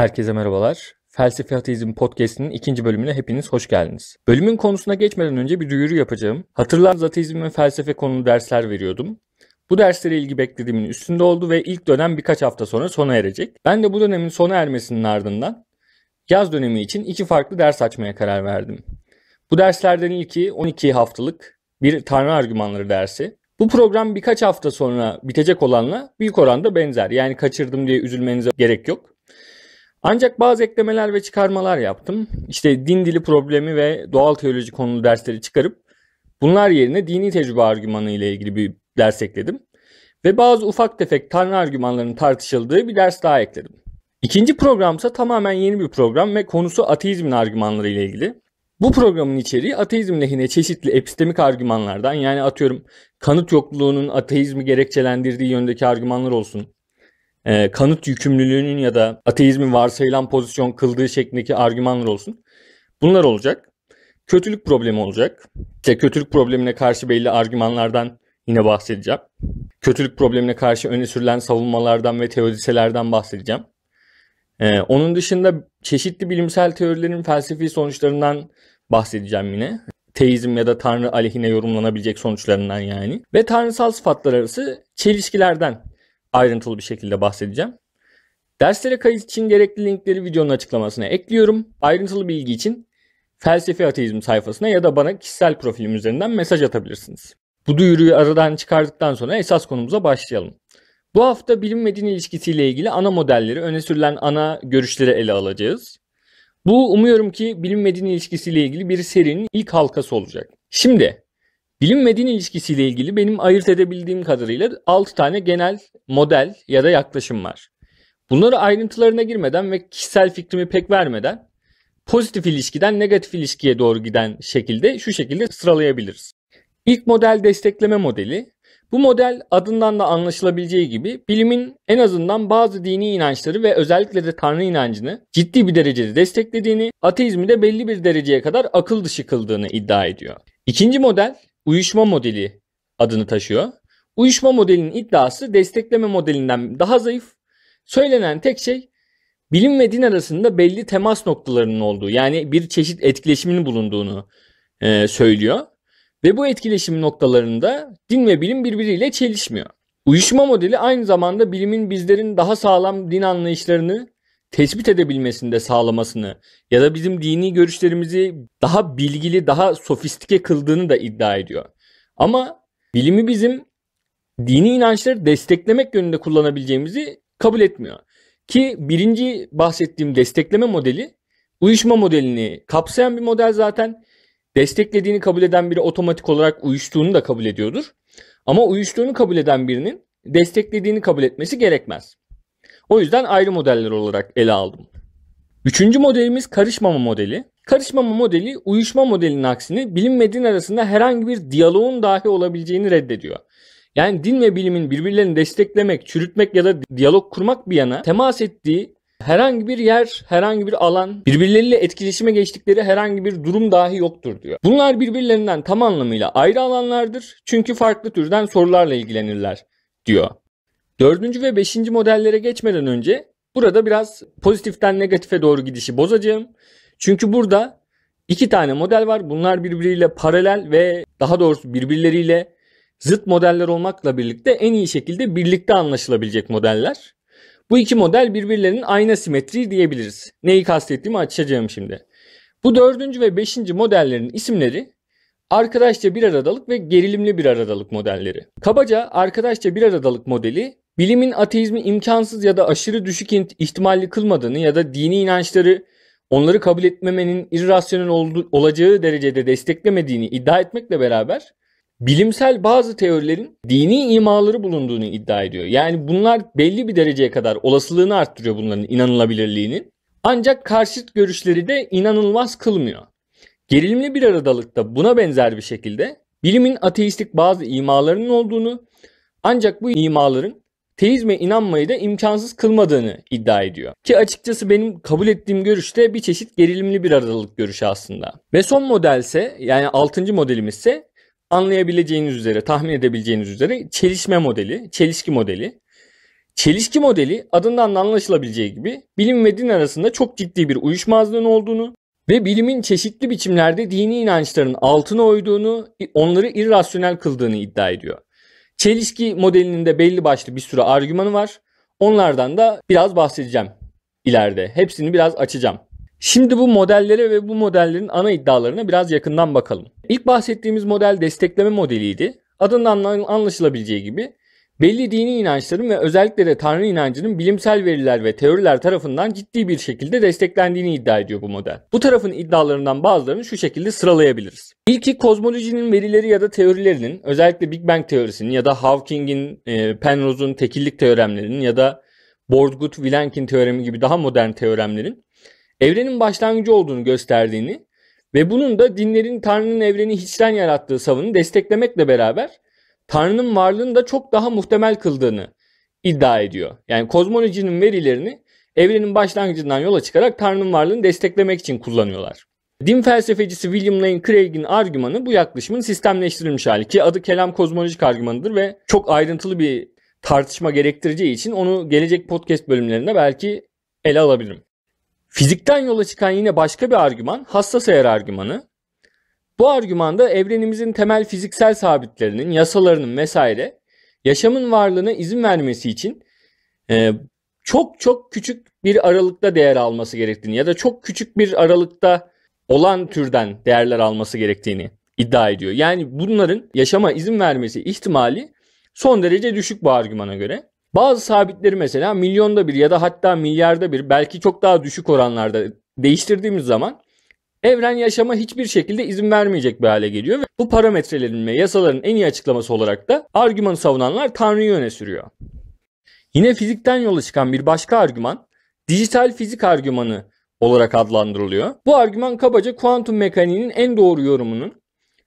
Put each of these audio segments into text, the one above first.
Herkese merhabalar. Felsefe Ateizm Podcast'inin ikinci bölümüne hepiniz hoş geldiniz. Bölümün konusuna geçmeden önce bir duyuru yapacağım. Hatırlarsanız ateizm ve felsefe konulu dersler veriyordum. Bu derslere ilgi beklediğimin üstünde oldu ve ilk dönem birkaç hafta sonra sona erecek. Ben de bu dönemin sona ermesinin ardından yaz dönemi için iki farklı ders açmaya karar verdim. Bu derslerden ilki 12 haftalık bir tanrı argümanları dersi. Bu program birkaç hafta sonra bitecek olanla büyük oranda benzer. Yani kaçırdım diye üzülmenize gerek yok. Ancak bazı eklemeler ve çıkarmalar yaptım. İşte din dili problemi ve doğal teoloji konulu dersleri çıkarıp bunlar yerine dini tecrübe argümanı ile ilgili bir ders ekledim. Ve bazı ufak tefek tanrı argümanlarının tartışıldığı bir ders daha ekledim. İkinci program ise tamamen yeni bir program ve konusu ateizmin argümanları ile ilgili. Bu programın içeriği ateizm lehine çeşitli epistemik argümanlardan yani atıyorum kanıt yokluğunun ateizmi gerekçelendirdiği yöndeki argümanlar olsun e, kanıt yükümlülüğünün ya da ateizmin varsayılan pozisyon kıldığı şeklindeki argümanlar olsun. Bunlar olacak. Kötülük problemi olacak. İşte kötülük problemine karşı belli argümanlardan yine bahsedeceğim. Kötülük problemine karşı öne sürülen savunmalardan ve teodiselerden bahsedeceğim. Ee, onun dışında çeşitli bilimsel teorilerin felsefi sonuçlarından bahsedeceğim yine. Teizm ya da Tanrı aleyhine yorumlanabilecek sonuçlarından yani. Ve tanrısal sıfatlar arası çelişkilerden ayrıntılı bir şekilde bahsedeceğim. Derslere kayıt için gerekli linkleri videonun açıklamasına ekliyorum. Ayrıntılı bilgi için Felsefe Ateizm sayfasına ya da bana kişisel profilim üzerinden mesaj atabilirsiniz. Bu duyuruyu aradan çıkardıktan sonra esas konumuza başlayalım. Bu hafta bilim ve din ilişkisiyle ilgili ana modelleri, öne sürülen ana görüşleri ele alacağız. Bu umuyorum ki bilim ve din ilişkisiyle ilgili bir serinin ilk halkası olacak. Şimdi Bilim ve din ilişkisiyle ilgili benim ayırt edebildiğim kadarıyla 6 tane genel model ya da yaklaşım var. Bunları ayrıntılarına girmeden ve kişisel fikrimi pek vermeden pozitif ilişkiden negatif ilişkiye doğru giden şekilde şu şekilde sıralayabiliriz. İlk model destekleme modeli. Bu model adından da anlaşılabileceği gibi bilimin en azından bazı dini inançları ve özellikle de tanrı inancını ciddi bir derecede desteklediğini, ateizmi de belli bir dereceye kadar akıl dışı kıldığını iddia ediyor. İkinci model uyuşma modeli adını taşıyor. Uyuşma modelinin iddiası destekleme modelinden daha zayıf. Söylenen tek şey bilim ve din arasında belli temas noktalarının olduğu yani bir çeşit etkileşimin bulunduğunu e, söylüyor. Ve bu etkileşim noktalarında din ve bilim birbiriyle çelişmiyor. Uyuşma modeli aynı zamanda bilimin bizlerin daha sağlam din anlayışlarını tespit edebilmesinde sağlamasını ya da bizim dini görüşlerimizi daha bilgili, daha sofistike kıldığını da iddia ediyor. Ama bilimi bizim dini inançları desteklemek yönünde kullanabileceğimizi kabul etmiyor. Ki birinci bahsettiğim destekleme modeli uyuşma modelini kapsayan bir model zaten. Desteklediğini kabul eden biri otomatik olarak uyuştuğunu da kabul ediyordur. Ama uyuştuğunu kabul eden birinin desteklediğini kabul etmesi gerekmez. O yüzden ayrı modeller olarak ele aldım. Üçüncü modelimiz karışmama modeli. Karışmama modeli uyuşma modelinin aksine bilim ve din arasında herhangi bir diyaloğun dahi olabileceğini reddediyor. Yani din ve bilimin birbirlerini desteklemek, çürütmek ya da diyalog kurmak bir yana temas ettiği herhangi bir yer, herhangi bir alan, birbirleriyle etkileşime geçtikleri herhangi bir durum dahi yoktur diyor. Bunlar birbirlerinden tam anlamıyla ayrı alanlardır çünkü farklı türden sorularla ilgilenirler diyor. Dördüncü ve beşinci modellere geçmeden önce burada biraz pozitiften negatife doğru gidişi bozacağım. Çünkü burada iki tane model var. Bunlar birbiriyle paralel ve daha doğrusu birbirleriyle zıt modeller olmakla birlikte en iyi şekilde birlikte anlaşılabilecek modeller. Bu iki model birbirlerinin ayna simetriği diyebiliriz. Neyi kastettiğimi açacağım şimdi. Bu dördüncü ve beşinci modellerin isimleri arkadaşça bir aradalık ve gerilimli bir aradalık modelleri. Kabaca arkadaşça bir aradalık modeli Bilimin ateizmi imkansız ya da aşırı düşük ihtimalli kılmadığını ya da dini inançları onları kabul etmemenin irrasyonel olacağı derecede desteklemediğini iddia etmekle beraber bilimsel bazı teorilerin dini imaları bulunduğunu iddia ediyor. Yani bunlar belli bir dereceye kadar olasılığını arttırıyor bunların inanılabilirliğinin. Ancak karşıt görüşleri de inanılmaz kılmıyor. Gerilimli bir aradalıkta buna benzer bir şekilde bilimin ateistik bazı imalarının olduğunu ancak bu imaların teizme inanmayı da imkansız kılmadığını iddia ediyor. Ki açıkçası benim kabul ettiğim görüşte bir çeşit gerilimli bir aralık görüşü aslında. Ve son modelse yani 6. ise anlayabileceğiniz üzere, tahmin edebileceğiniz üzere çelişme modeli, çelişki modeli. Çelişki modeli adından da anlaşılabileceği gibi bilim ve din arasında çok ciddi bir uyuşmazlığın olduğunu ve bilimin çeşitli biçimlerde dini inançların altına oyduğunu, onları irrasyonel kıldığını iddia ediyor. Çelişki modelinin de belli başlı bir sürü argümanı var. Onlardan da biraz bahsedeceğim ileride. Hepsini biraz açacağım. Şimdi bu modellere ve bu modellerin ana iddialarına biraz yakından bakalım. İlk bahsettiğimiz model destekleme modeliydi. Adından anlaşılabileceği gibi Belli dini inançların ve özellikle de Tanrı inancının bilimsel veriler ve teoriler tarafından ciddi bir şekilde desteklendiğini iddia ediyor bu model. Bu tarafın iddialarından bazılarını şu şekilde sıralayabiliriz. İlki kozmolojinin verileri ya da teorilerinin özellikle Big Bang teorisinin ya da Hawking'in, e, Penrose'un tekillik teoremlerinin ya da Borgut-Vilenkin teoremi gibi daha modern teoremlerin evrenin başlangıcı olduğunu gösterdiğini ve bunun da dinlerin Tanrı'nın evreni hiçten yarattığı savını desteklemekle beraber Tanrı'nın varlığını da çok daha muhtemel kıldığını iddia ediyor. Yani kozmolojinin verilerini evrenin başlangıcından yola çıkarak Tanrı'nın varlığını desteklemek için kullanıyorlar. Din felsefecisi William Lane Craig'in argümanı bu yaklaşımın sistemleştirilmiş hali ki adı kelam kozmolojik argümanıdır ve çok ayrıntılı bir tartışma gerektireceği için onu gelecek podcast bölümlerinde belki ele alabilirim. Fizikten yola çıkan yine başka bir argüman hassas Eğer argümanı. Bu argümanda evrenimizin temel fiziksel sabitlerinin, yasalarının vesaire yaşamın varlığına izin vermesi için e, çok çok küçük bir aralıkta değer alması gerektiğini ya da çok küçük bir aralıkta olan türden değerler alması gerektiğini iddia ediyor. Yani bunların yaşama izin vermesi ihtimali son derece düşük bu argümana göre. Bazı sabitleri mesela milyonda bir ya da hatta milyarda bir belki çok daha düşük oranlarda değiştirdiğimiz zaman evren yaşama hiçbir şekilde izin vermeyecek bir hale geliyor ve bu parametrelerin ve yasaların en iyi açıklaması olarak da argümanı savunanlar Tanrı'yı öne sürüyor. Yine fizikten yola çıkan bir başka argüman dijital fizik argümanı olarak adlandırılıyor. Bu argüman kabaca kuantum mekaniğinin en doğru yorumunun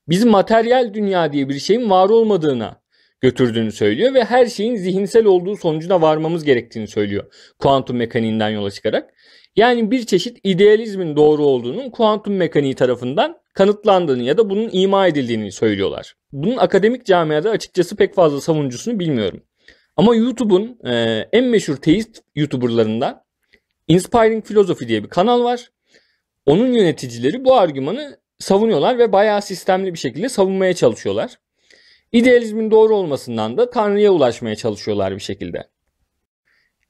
bizim materyal dünya diye bir şeyin var olmadığına götürdüğünü söylüyor ve her şeyin zihinsel olduğu sonucuna varmamız gerektiğini söylüyor kuantum mekaniğinden yola çıkarak. Yani bir çeşit idealizmin doğru olduğunun kuantum mekaniği tarafından kanıtlandığını ya da bunun ima edildiğini söylüyorlar. Bunun akademik camiada açıkçası pek fazla savuncusunu bilmiyorum. Ama YouTube'un e, en meşhur teist YouTuber'larından Inspiring Philosophy diye bir kanal var. Onun yöneticileri bu argümanı savunuyorlar ve bayağı sistemli bir şekilde savunmaya çalışıyorlar. İdealizmin doğru olmasından da Tanrı'ya ulaşmaya çalışıyorlar bir şekilde.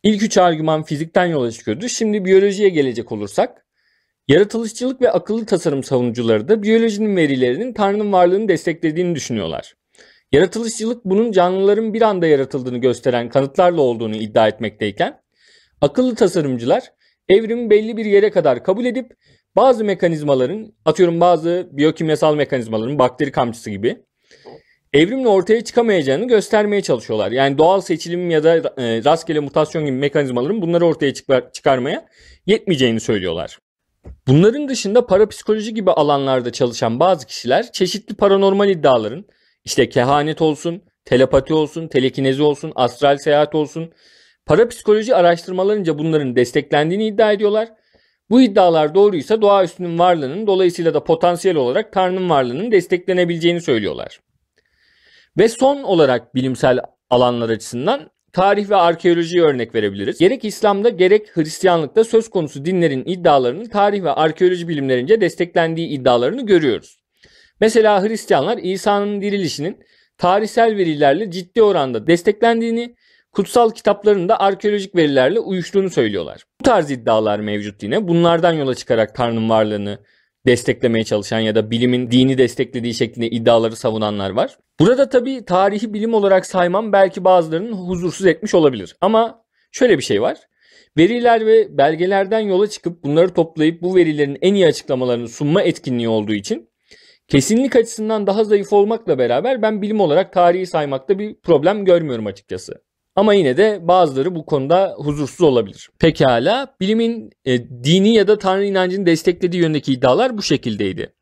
İlk üç argüman fizikten yola çıkıyordu. Şimdi biyolojiye gelecek olursak. Yaratılışçılık ve akıllı tasarım savunucuları da biyolojinin verilerinin Tanrı'nın varlığını desteklediğini düşünüyorlar. Yaratılışçılık bunun canlıların bir anda yaratıldığını gösteren kanıtlarla olduğunu iddia etmekteyken, akıllı tasarımcılar evrimi belli bir yere kadar kabul edip bazı mekanizmaların, atıyorum bazı biyokimyasal mekanizmaların bakteri kamçısı gibi evrimle ortaya çıkamayacağını göstermeye çalışıyorlar. Yani doğal seçilim ya da e, rastgele mutasyon gibi mekanizmaların bunları ortaya çıkar, çıkarmaya yetmeyeceğini söylüyorlar. Bunların dışında parapsikoloji gibi alanlarda çalışan bazı kişiler çeşitli paranormal iddiaların işte kehanet olsun, telepati olsun, telekinezi olsun, astral seyahat olsun parapsikoloji araştırmalarınca bunların desteklendiğini iddia ediyorlar. Bu iddialar doğruysa doğaüstünün varlığının dolayısıyla da potansiyel olarak Tanrı'nın varlığının desteklenebileceğini söylüyorlar. Ve son olarak bilimsel alanlar açısından tarih ve arkeolojiye örnek verebiliriz. Gerek İslam'da gerek Hristiyanlıkta söz konusu dinlerin iddialarının tarih ve arkeoloji bilimlerince desteklendiği iddialarını görüyoruz. Mesela Hristiyanlar İsa'nın dirilişinin tarihsel verilerle ciddi oranda desteklendiğini, kutsal kitapların da arkeolojik verilerle uyuştuğunu söylüyorlar. Bu tarz iddialar mevcut yine bunlardan yola çıkarak Tanrı'nın varlığını, desteklemeye çalışan ya da bilimin dini desteklediği şeklinde iddiaları savunanlar var. Burada tabii tarihi bilim olarak saymam belki bazılarının huzursuz etmiş olabilir. Ama şöyle bir şey var. Veriler ve belgelerden yola çıkıp bunları toplayıp bu verilerin en iyi açıklamalarını sunma etkinliği olduğu için kesinlik açısından daha zayıf olmakla beraber ben bilim olarak tarihi saymakta bir problem görmüyorum açıkçası. Ama yine de bazıları bu konuda huzursuz olabilir. Pekala, bilimin e, dini ya da Tanrı inancını desteklediği yöndeki iddialar bu şekildeydi.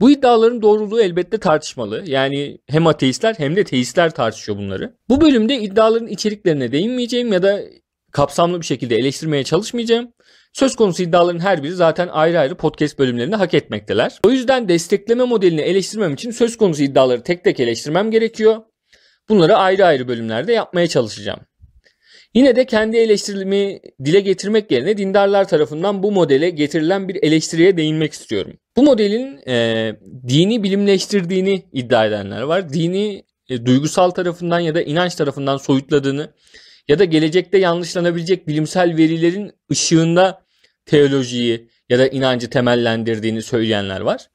Bu iddiaların doğruluğu elbette tartışmalı. Yani hem ateistler hem de teistler tartışıyor bunları. Bu bölümde iddiaların içeriklerine değinmeyeceğim ya da kapsamlı bir şekilde eleştirmeye çalışmayacağım. Söz konusu iddiaların her biri zaten ayrı ayrı podcast bölümlerinde hak etmekteler. O yüzden destekleme modelini eleştirmem için söz konusu iddiaları tek tek eleştirmem gerekiyor. Bunları ayrı ayrı bölümlerde yapmaya çalışacağım. Yine de kendi eleştirimi dile getirmek yerine dindarlar tarafından bu modele getirilen bir eleştiriye değinmek istiyorum. Bu modelin e, dini bilimleştirdiğini iddia edenler var. Dini e, duygusal tarafından ya da inanç tarafından soyutladığını ya da gelecekte yanlışlanabilecek bilimsel verilerin ışığında teolojiyi ya da inancı temellendirdiğini söyleyenler var.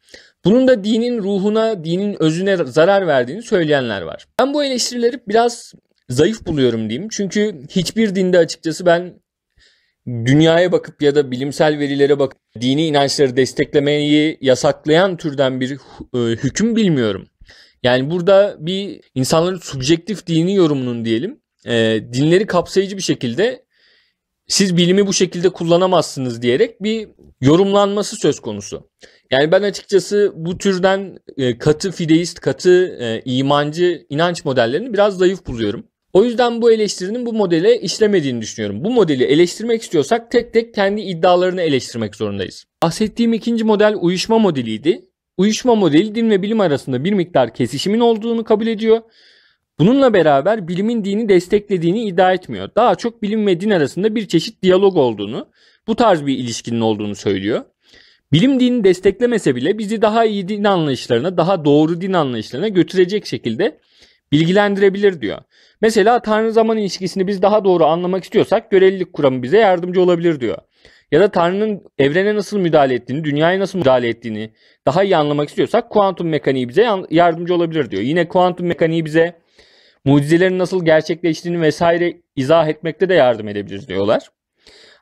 Bunun da dinin ruhuna, dinin özüne zarar verdiğini söyleyenler var. Ben bu eleştirileri biraz zayıf buluyorum diyeyim. Çünkü hiçbir dinde açıkçası ben dünyaya bakıp ya da bilimsel verilere bakıp dini inançları desteklemeyi yasaklayan türden bir e, hüküm bilmiyorum. Yani burada bir insanların subjektif dini yorumunun diyelim e, dinleri kapsayıcı bir şekilde siz bilimi bu şekilde kullanamazsınız diyerek bir yorumlanması söz konusu. Yani ben açıkçası bu türden e, katı fideist, katı e, imancı inanç modellerini biraz zayıf buluyorum. O yüzden bu eleştirinin bu modele işlemediğini düşünüyorum. Bu modeli eleştirmek istiyorsak tek tek kendi iddialarını eleştirmek zorundayız. Bahsettiğim ikinci model uyuşma modeliydi. Uyuşma modeli din ve bilim arasında bir miktar kesişimin olduğunu kabul ediyor. Bununla beraber bilimin dini desteklediğini iddia etmiyor. Daha çok bilim ve din arasında bir çeşit diyalog olduğunu, bu tarz bir ilişkinin olduğunu söylüyor. Bilim dini desteklemese bile bizi daha iyi din anlayışlarına, daha doğru din anlayışlarına götürecek şekilde bilgilendirebilir diyor. Mesela tanrı zaman ilişkisini biz daha doğru anlamak istiyorsak görelilik kuramı bize yardımcı olabilir diyor. Ya da Tanrı'nın evrene nasıl müdahale ettiğini, dünyaya nasıl müdahale ettiğini daha iyi anlamak istiyorsak kuantum mekaniği bize yardımcı olabilir diyor. Yine kuantum mekaniği bize mucizelerin nasıl gerçekleştiğini vesaire izah etmekte de yardım edebilir diyorlar.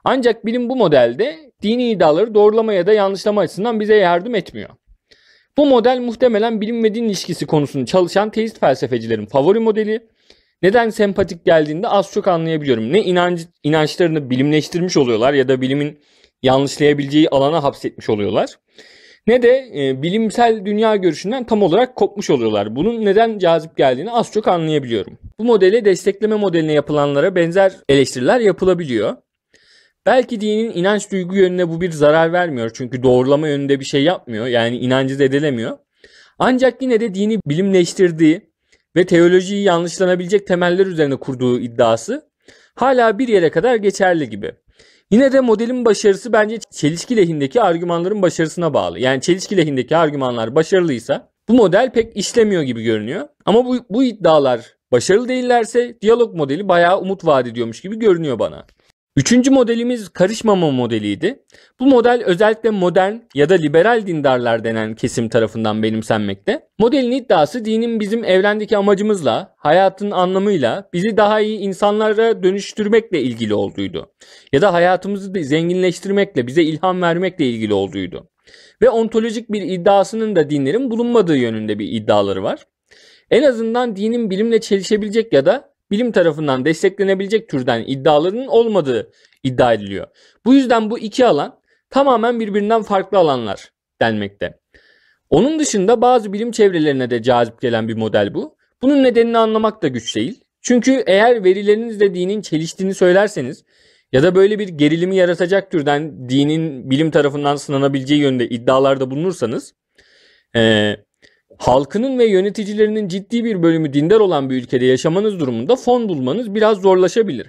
Ancak bilim bu modelde dini iddiaları doğrulama ya da yanlışlama açısından bize yardım etmiyor. Bu model muhtemelen bilim ve din ilişkisi konusunu çalışan teist felsefecilerin favori modeli. Neden sempatik geldiğinde az çok anlayabiliyorum. Ne inanç, inançlarını bilimleştirmiş oluyorlar ya da bilimin yanlışlayabileceği alana hapsetmiş oluyorlar. Ne de e, bilimsel dünya görüşünden tam olarak kopmuş oluyorlar. Bunun neden cazip geldiğini az çok anlayabiliyorum. Bu modele destekleme modeline yapılanlara benzer eleştiriler yapılabiliyor. Belki dinin inanç duygu yönüne bu bir zarar vermiyor. Çünkü doğrulama yönünde bir şey yapmıyor. Yani inancı zedelemiyor. Ancak yine de dini bilimleştirdiği ve teolojiyi yanlışlanabilecek temeller üzerine kurduğu iddiası hala bir yere kadar geçerli gibi. Yine de modelin başarısı bence çelişki lehindeki argümanların başarısına bağlı. Yani çelişki lehindeki argümanlar başarılıysa bu model pek işlemiyor gibi görünüyor. Ama bu, bu iddialar başarılı değillerse diyalog modeli bayağı umut vaat ediyormuş gibi görünüyor bana. Üçüncü modelimiz karışmama modeliydi. Bu model özellikle modern ya da liberal dindarlar denen kesim tarafından benimsenmekte. Modelin iddiası dinin bizim evrendeki amacımızla, hayatın anlamıyla bizi daha iyi insanlara dönüştürmekle ilgili olduğuydu. Ya da hayatımızı zenginleştirmekle, bize ilham vermekle ilgili olduğuydu. Ve ontolojik bir iddiasının da dinlerin bulunmadığı yönünde bir iddiaları var. En azından dinin bilimle çelişebilecek ya da bilim tarafından desteklenebilecek türden iddialarının olmadığı iddia ediliyor. Bu yüzden bu iki alan tamamen birbirinden farklı alanlar denmekte. Onun dışında bazı bilim çevrelerine de cazip gelen bir model bu. Bunun nedenini anlamak da güç değil. Çünkü eğer verilerinizle dinin çeliştiğini söylerseniz ya da böyle bir gerilimi yaratacak türden dinin bilim tarafından sınanabileceği yönde iddialarda bulunursanız ee, Halkının ve yöneticilerinin ciddi bir bölümü dindar olan bir ülkede yaşamanız durumunda fon bulmanız biraz zorlaşabilir.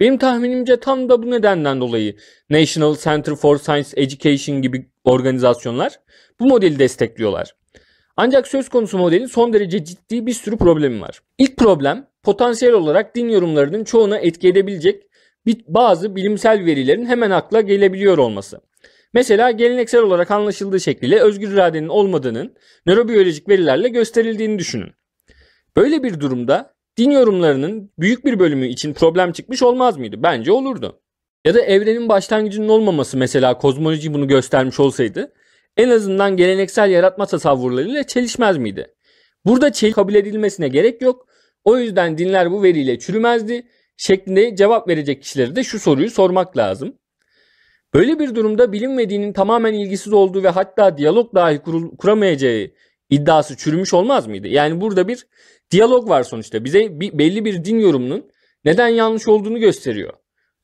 Benim tahminimce tam da bu nedenden dolayı National Center for Science Education gibi organizasyonlar bu modeli destekliyorlar. Ancak söz konusu modelin son derece ciddi bir sürü problemi var. İlk problem potansiyel olarak din yorumlarının çoğuna etki edebilecek bazı bilimsel verilerin hemen akla gelebiliyor olması. Mesela geleneksel olarak anlaşıldığı şekliyle özgür iradenin olmadığının nörobiyolojik verilerle gösterildiğini düşünün. Böyle bir durumda din yorumlarının büyük bir bölümü için problem çıkmış olmaz mıydı? Bence olurdu. Ya da evrenin başlangıcının olmaması mesela kozmoloji bunu göstermiş olsaydı en azından geleneksel yaratma tasavvurlarıyla çelişmez miydi? Burada çelik kabul edilmesine gerek yok. O yüzden dinler bu veriyle çürümezdi şeklinde cevap verecek kişilere de şu soruyu sormak lazım. Böyle bir durumda bilinmediğinin tamamen ilgisiz olduğu ve hatta diyalog dahi kurul, kuramayacağı iddiası çürümüş olmaz mıydı? Yani burada bir diyalog var sonuçta. Bize bir, belli bir din yorumunun neden yanlış olduğunu gösteriyor.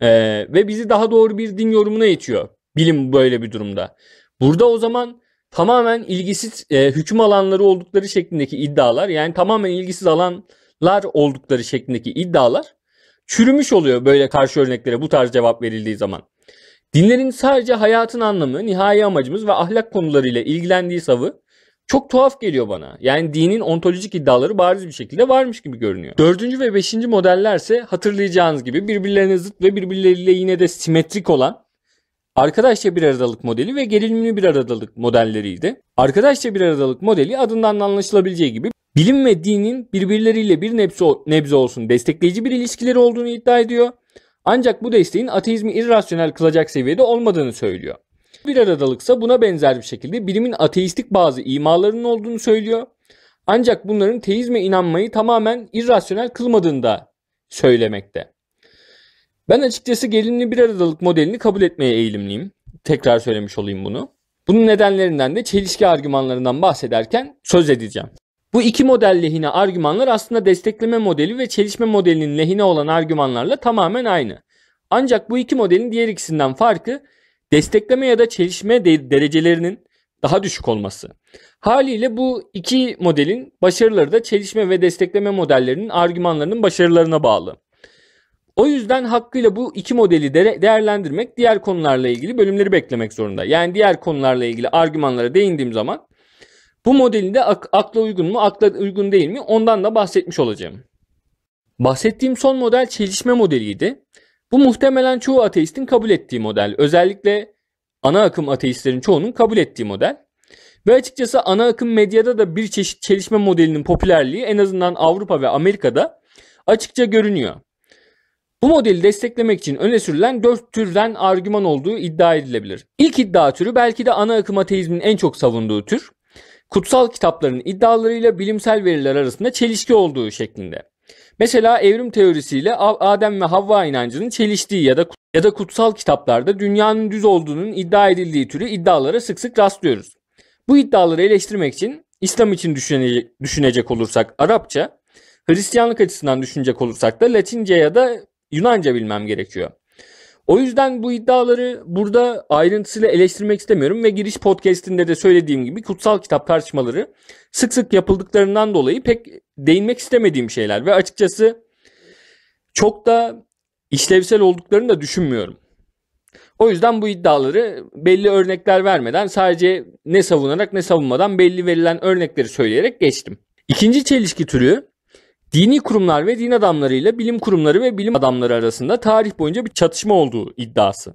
Ee, ve bizi daha doğru bir din yorumuna itiyor. Bilim böyle bir durumda. Burada o zaman tamamen ilgisiz e, hüküm alanları oldukları şeklindeki iddialar yani tamamen ilgisiz alanlar oldukları şeklindeki iddialar çürümüş oluyor böyle karşı örneklere bu tarz cevap verildiği zaman. Dinlerin sadece hayatın anlamı, nihai amacımız ve ahlak konularıyla ilgilendiği savı çok tuhaf geliyor bana. Yani dinin ontolojik iddiaları bariz bir şekilde varmış gibi görünüyor. Dördüncü ve beşinci modellerse hatırlayacağınız gibi birbirlerine zıt ve birbirleriyle yine de simetrik olan arkadaşça bir aradalık modeli ve gerilimli bir aradalık modelleriydi. Arkadaşça bir aradalık modeli adından anlaşılabileceği gibi bilim ve dinin birbirleriyle bir nebze, nebze olsun destekleyici bir ilişkileri olduğunu iddia ediyor ancak bu desteğin ateizmi irrasyonel kılacak seviyede olmadığını söylüyor. Bir aradalıksa buna benzer bir şekilde bilimin ateistik bazı imalarının olduğunu söylüyor. Ancak bunların teizme inanmayı tamamen irrasyonel kılmadığını da söylemekte. Ben açıkçası gelinli bir aradalık modelini kabul etmeye eğilimliyim. Tekrar söylemiş olayım bunu. Bunun nedenlerinden de çelişki argümanlarından bahsederken söz edeceğim. Bu iki model lehine argümanlar aslında destekleme modeli ve çelişme modelinin lehine olan argümanlarla tamamen aynı. Ancak bu iki modelin diğer ikisinden farkı destekleme ya da çelişme de derecelerinin daha düşük olması. Haliyle bu iki modelin başarıları da çelişme ve destekleme modellerinin argümanlarının başarılarına bağlı. O yüzden hakkıyla bu iki modeli de değerlendirmek diğer konularla ilgili bölümleri beklemek zorunda. Yani diğer konularla ilgili argümanlara değindiğim zaman bu modelinde ak- akla uygun mu, akla uygun değil mi ondan da bahsetmiş olacağım. Bahsettiğim son model çelişme modeliydi. Bu muhtemelen çoğu ateistin kabul ettiği model. Özellikle ana akım ateistlerin çoğunun kabul ettiği model. Ve açıkçası ana akım medyada da bir çeşit çelişme modelinin popülerliği en azından Avrupa ve Amerika'da açıkça görünüyor. Bu modeli desteklemek için öne sürülen dört türden argüman olduğu iddia edilebilir. İlk iddia türü belki de ana akım ateizmin en çok savunduğu tür kutsal kitapların iddialarıyla bilimsel veriler arasında çelişki olduğu şeklinde. Mesela evrim teorisiyle Adem ve Havva inancının çeliştiği ya da ya da kutsal kitaplarda dünyanın düz olduğunun iddia edildiği türü iddialara sık sık rastlıyoruz. Bu iddiaları eleştirmek için İslam için düşünecek, düşünecek olursak Arapça, Hristiyanlık açısından düşünecek olursak da Latince ya da Yunanca bilmem gerekiyor. O yüzden bu iddiaları burada ayrıntısıyla eleştirmek istemiyorum ve giriş podcastinde de söylediğim gibi kutsal kitap tartışmaları sık sık yapıldıklarından dolayı pek değinmek istemediğim şeyler ve açıkçası çok da işlevsel olduklarını da düşünmüyorum. O yüzden bu iddiaları belli örnekler vermeden sadece ne savunarak ne savunmadan belli verilen örnekleri söyleyerek geçtim. İkinci çelişki türü dini kurumlar ve din adamlarıyla bilim kurumları ve bilim adamları arasında tarih boyunca bir çatışma olduğu iddiası.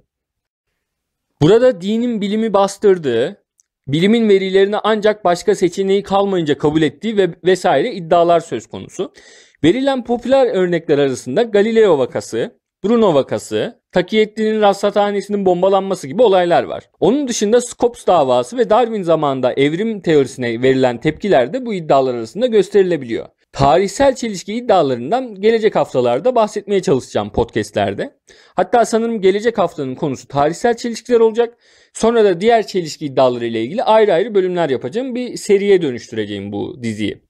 Burada dinin bilimi bastırdığı, bilimin verilerini ancak başka seçeneği kalmayınca kabul ettiği ve vesaire iddialar söz konusu. Verilen popüler örnekler arasında Galileo vakası, Bruno vakası, Takiyettin'in rasathanesinin bombalanması gibi olaylar var. Onun dışında Scopes davası ve Darwin zamanında evrim teorisine verilen tepkiler de bu iddialar arasında gösterilebiliyor tarihsel çelişki iddialarından gelecek haftalarda bahsetmeye çalışacağım podcastlerde. Hatta sanırım gelecek haftanın konusu tarihsel çelişkiler olacak. Sonra da diğer çelişki iddiaları ile ilgili ayrı ayrı bölümler yapacağım. Bir seriye dönüştüreceğim bu diziyi.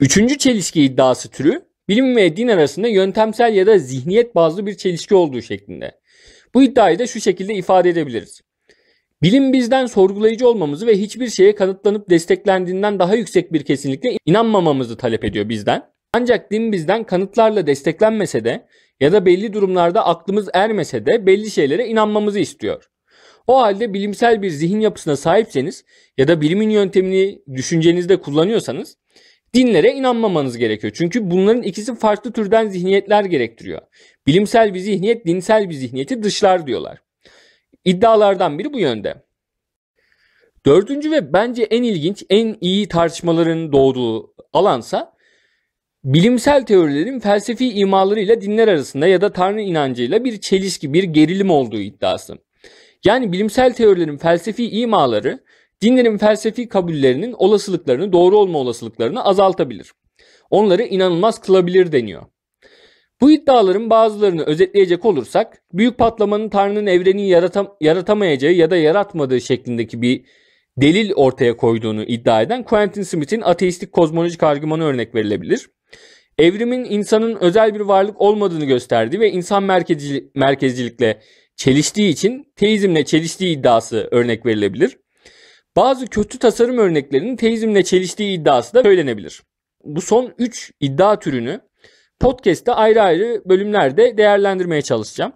Üçüncü çelişki iddiası türü bilim ve din arasında yöntemsel ya da zihniyet bazlı bir çelişki olduğu şeklinde. Bu iddiayı da şu şekilde ifade edebiliriz. Bilim bizden sorgulayıcı olmamızı ve hiçbir şeye kanıtlanıp desteklendiğinden daha yüksek bir kesinlikle inanmamamızı talep ediyor bizden. Ancak din bizden kanıtlarla desteklenmese de ya da belli durumlarda aklımız ermese de belli şeylere inanmamızı istiyor. O halde bilimsel bir zihin yapısına sahipseniz ya da bilimin yöntemini düşüncenizde kullanıyorsanız dinlere inanmamanız gerekiyor. Çünkü bunların ikisi farklı türden zihniyetler gerektiriyor. Bilimsel bir zihniyet dinsel bir zihniyeti dışlar diyorlar iddialardan biri bu yönde. Dördüncü ve bence en ilginç, en iyi tartışmaların doğduğu alansa bilimsel teorilerin felsefi imalarıyla dinler arasında ya da tanrı inancıyla bir çelişki, bir gerilim olduğu iddiası. Yani bilimsel teorilerin felsefi imaları dinlerin felsefi kabullerinin olasılıklarını, doğru olma olasılıklarını azaltabilir. Onları inanılmaz kılabilir deniyor. Bu iddiaların bazılarını özetleyecek olursak büyük patlamanın Tanrı'nın evreni yaratam yaratamayacağı ya da yaratmadığı şeklindeki bir delil ortaya koyduğunu iddia eden Quentin Smith'in ateistik kozmolojik argümanı örnek verilebilir. Evrimin insanın özel bir varlık olmadığını gösterdiği ve insan merkezcilik, merkezcilikle çeliştiği için teizmle çeliştiği iddiası örnek verilebilir. Bazı kötü tasarım örneklerinin teizmle çeliştiği iddiası da söylenebilir. Bu son 3 iddia türünü podcast'te ayrı ayrı bölümlerde değerlendirmeye çalışacağım.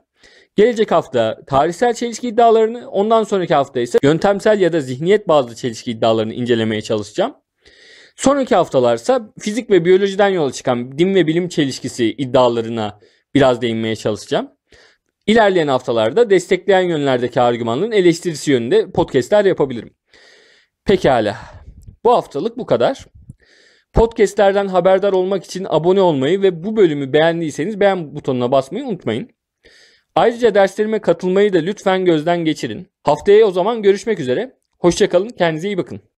Gelecek hafta tarihsel çelişki iddialarını, ondan sonraki hafta ise yöntemsel ya da zihniyet bazlı çelişki iddialarını incelemeye çalışacağım. Sonraki haftalarsa fizik ve biyolojiden yola çıkan din ve bilim çelişkisi iddialarına biraz değinmeye çalışacağım. İlerleyen haftalarda destekleyen yönlerdeki argümanların eleştirisi yönünde podcastler yapabilirim. Pekala. Bu haftalık bu kadar. Podcast'lerden haberdar olmak için abone olmayı ve bu bölümü beğendiyseniz beğen butonuna basmayı unutmayın. Ayrıca derslerime katılmayı da lütfen gözden geçirin. Haftaya o zaman görüşmek üzere. Hoşçakalın, kendinize iyi bakın.